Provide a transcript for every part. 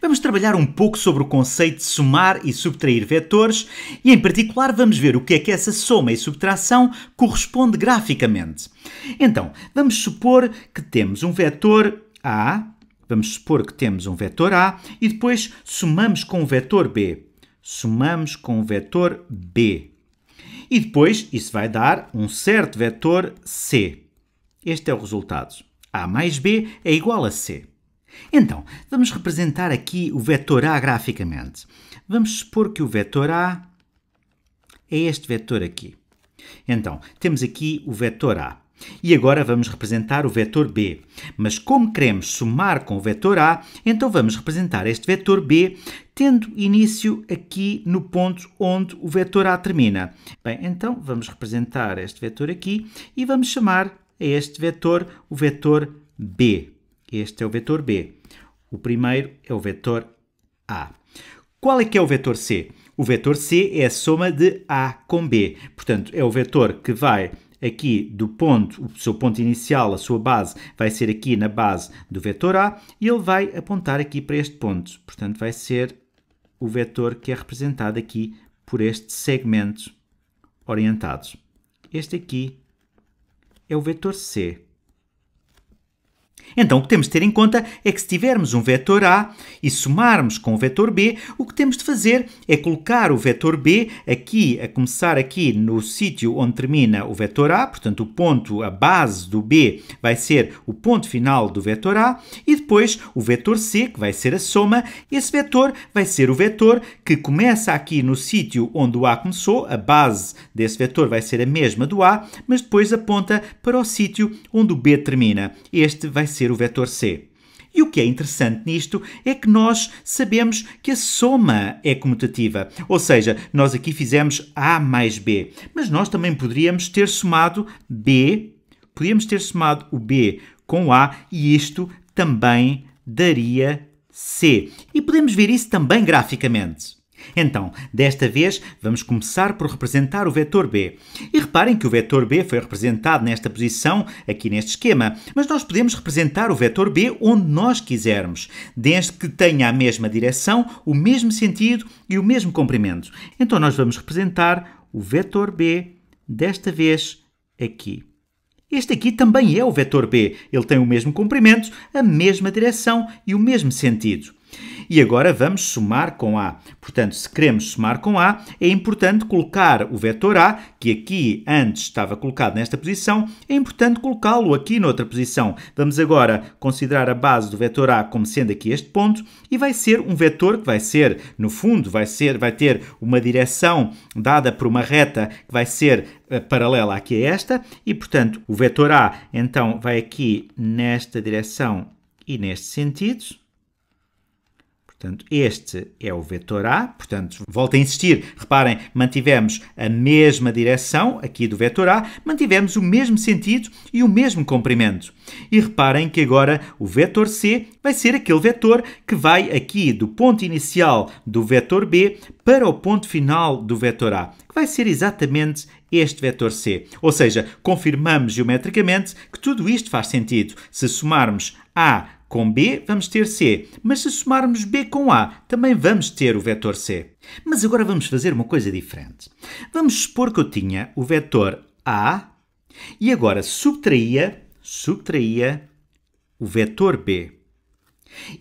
Vamos trabalhar um pouco sobre o conceito de somar e subtrair vetores e, em particular, vamos ver o que é que essa soma e subtração corresponde graficamente. Então, vamos supor que temos um vetor A, vamos supor que temos um vetor A e depois somamos com o vetor B. Somamos com o vetor B. E depois isso vai dar um certo vetor C. Este é o resultado. A mais B é igual a C. Então, vamos representar aqui o vetor A graficamente. Vamos supor que o vetor A é este vetor aqui. Então, temos aqui o vetor A. E agora vamos representar o vetor B. Mas como queremos somar com o vetor A, então vamos representar este vetor B tendo início aqui no ponto onde o vetor A termina. Bem, então vamos representar este vetor aqui e vamos chamar a este vetor o vetor B. Este é o vetor B. O primeiro é o vetor A. Qual é que é o vetor C? O vetor C é a soma de A com B. Portanto, é o vetor que vai aqui do ponto, o seu ponto inicial, a sua base, vai ser aqui na base do vetor A e ele vai apontar aqui para este ponto. Portanto, vai ser o vetor que é representado aqui por este segmento orientado. Este aqui é o vetor C. Então o que temos de ter em conta é que se tivermos um vetor A e somarmos com o vetor B, o que temos de fazer é colocar o vetor B aqui, a começar aqui no sítio onde termina o vetor A, portanto o ponto, a base do B vai ser o ponto final do vetor A, e depois o vetor C, que vai ser a soma, esse vetor vai ser o vetor que começa aqui no sítio onde o A começou, a base desse vetor vai ser a mesma do A, mas depois aponta para o sítio onde o B termina. Este vai ser ser o vetor c. E o que é interessante nisto é que nós sabemos que a soma é comutativa, ou seja, nós aqui fizemos A mais B, mas nós também poderíamos ter somado B, podíamos ter somado o B com o A e isto também daria C. E podemos ver isso também graficamente. Então, desta vez, vamos começar por representar o vetor B. E reparem que o vetor B foi representado nesta posição, aqui neste esquema, mas nós podemos representar o vetor B onde nós quisermos, desde que tenha a mesma direção, o mesmo sentido e o mesmo comprimento. Então, nós vamos representar o vetor B, desta vez, aqui. Este aqui também é o vetor B. Ele tem o mesmo comprimento, a mesma direção e o mesmo sentido. E agora vamos somar com A. Portanto, se queremos somar com A, é importante colocar o vetor A, que aqui antes estava colocado nesta posição, é importante colocá-lo aqui noutra posição. Vamos agora considerar a base do vetor A como sendo aqui este ponto e vai ser um vetor que vai ser, no fundo, vai ser, vai ter uma direção dada por uma reta que vai ser eh, paralela aqui a esta e, portanto, o vetor A então vai aqui nesta direção e neste sentido Portanto, este é o vetor A, portanto, volto a insistir, reparem, mantivemos a mesma direção aqui do vetor A, mantivemos o mesmo sentido e o mesmo comprimento. E reparem que agora o vetor C vai ser aquele vetor que vai aqui do ponto inicial do vetor B para o ponto final do vetor A, que vai ser exatamente este vetor C. Ou seja, confirmamos geometricamente que tudo isto faz sentido. Se somarmos A com B vamos ter C, mas se somarmos B com A, também vamos ter o vetor C. Mas agora vamos fazer uma coisa diferente. Vamos supor que eu tinha o vetor A e agora subtraía, subtraía o vetor B.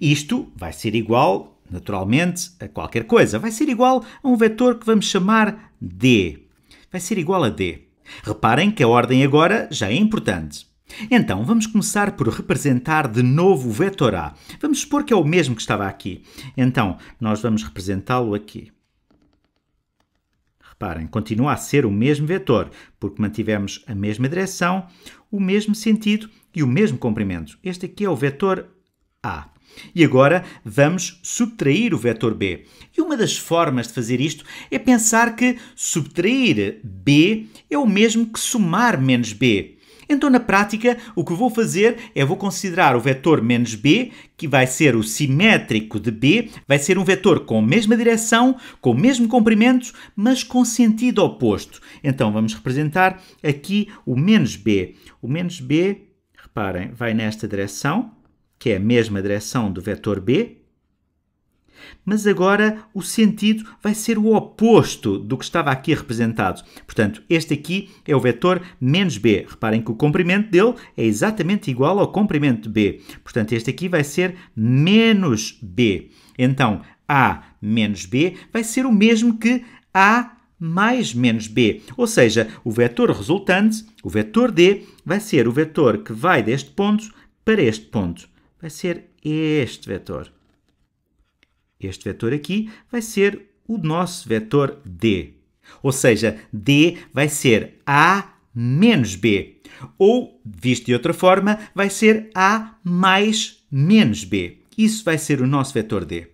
Isto vai ser igual, naturalmente, a qualquer coisa. Vai ser igual a um vetor que vamos chamar D. Vai ser igual a D. Reparem que a ordem agora já é importante. Então, vamos começar por representar de novo o vetor A. Vamos supor que é o mesmo que estava aqui. Então, nós vamos representá-lo aqui. Reparem, continua a ser o mesmo vetor, porque mantivemos a mesma direção, o mesmo sentido e o mesmo comprimento. Este aqui é o vetor A. E agora vamos subtrair o vetor b. E uma das formas de fazer isto é pensar que subtrair b é o mesmo que somar menos b. Então, na prática, o que vou fazer é vou considerar o vetor menos b, que vai ser o simétrico de b, vai ser um vetor com a mesma direção, com o mesmo comprimento, mas com sentido oposto. Então, vamos representar aqui o menos b. O menos b, reparem, vai nesta direção, que é a mesma direção do vetor b, mas agora o sentido vai ser o oposto do que estava aqui representado. Portanto, este aqui é o vetor menos b. Reparem que o comprimento dele é exatamente igual ao comprimento de b. Portanto, este aqui vai ser menos b. Então, a menos b vai ser o mesmo que a mais menos b. Ou seja, o vetor resultante, o vetor d, vai ser o vetor que vai deste ponto para este ponto. Vai ser este vetor. Este vetor aqui vai ser o nosso vetor D. Ou seja, D vai ser A menos B. Ou, visto de outra forma, vai ser A mais menos B. Isso vai ser o nosso vetor D.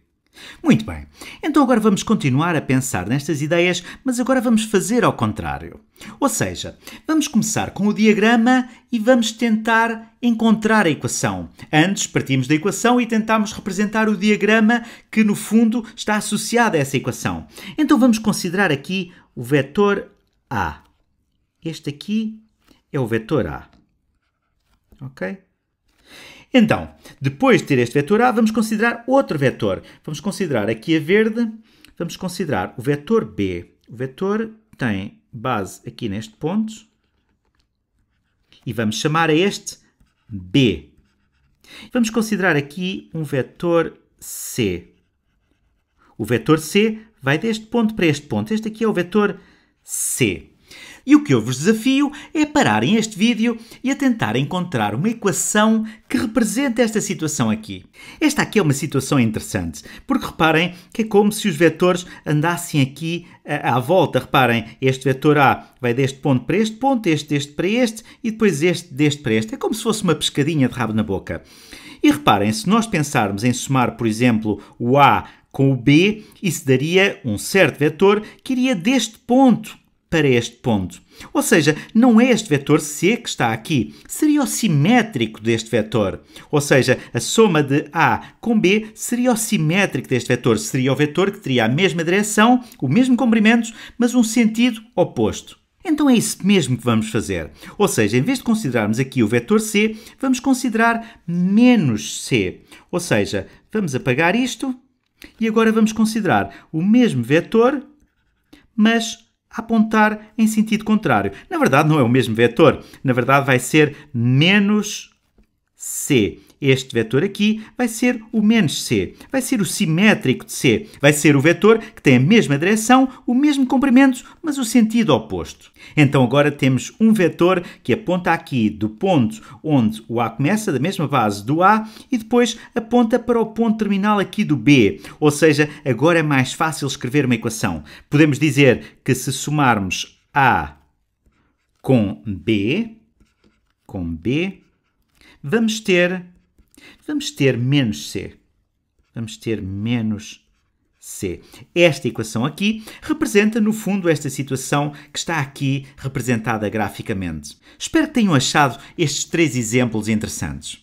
Muito bem, então agora vamos continuar a pensar nestas ideias, mas agora vamos fazer ao contrário. Ou seja, vamos começar com o diagrama e vamos tentar encontrar a equação. Antes partimos da equação e tentamos representar o diagrama que no fundo está associado a essa equação. Então vamos considerar aqui o vetor A. Este aqui é o vetor A. OK? Então, depois de ter este vetor A, vamos considerar outro vetor. Vamos considerar aqui a verde, vamos considerar o vetor B. O vetor tem base aqui neste ponto e vamos chamar a este B. Vamos considerar aqui um vetor C. O vetor C vai deste ponto para este ponto. Este aqui é o vetor C. E o que eu vos desafio é pararem este vídeo e a tentar encontrar uma equação que represente esta situação aqui. Esta aqui é uma situação interessante, porque reparem que é como se os vetores andassem aqui à, eh, à volta. Reparem, este vetor A vai deste ponto para este ponto, este deste para este e depois este deste para este. É como se fosse uma pescadinha de rabo na boca. E reparem, se nós pensarmos em somar, por exemplo, o A com o B, isso daria um certo vetor que iria deste ponto para este ponto. Ou seja, não é este vetor C que está aqui, seria o simétrico deste vetor. Ou seja, a soma de A com B seria o simétrico deste vetor, seria o vetor que teria a mesma direção, o mesmo comprimento, mas um sentido oposto. Então é isso mesmo que vamos fazer. Ou seja, em vez de considerarmos aqui o vetor c, vamos considerar menos c. Ou seja, vamos apagar isto e agora vamos considerar o mesmo vetor, mas apontar em sentido contrário. Na verdade, não é o mesmo vetor. Na verdade, vai ser menos C. Este vetor aqui vai ser o menos C, vai ser o simétrico de C, vai ser o vetor que tem a mesma direção, o mesmo comprimento, mas o sentido oposto. Então agora temos um vetor que aponta aqui do ponto onde o A começa, da mesma base do A, e depois aponta para o ponto terminal aqui do B. Ou seja, agora é mais fácil escrever uma equação. Podemos dizer que se somarmos A com B, com B, vamos ter vamos ter menos C. Vamos ter menos C. Esta equação aqui representa, no fundo, esta situação que está aqui representada graficamente. Espero que tenham achado estes três exemplos interessantes.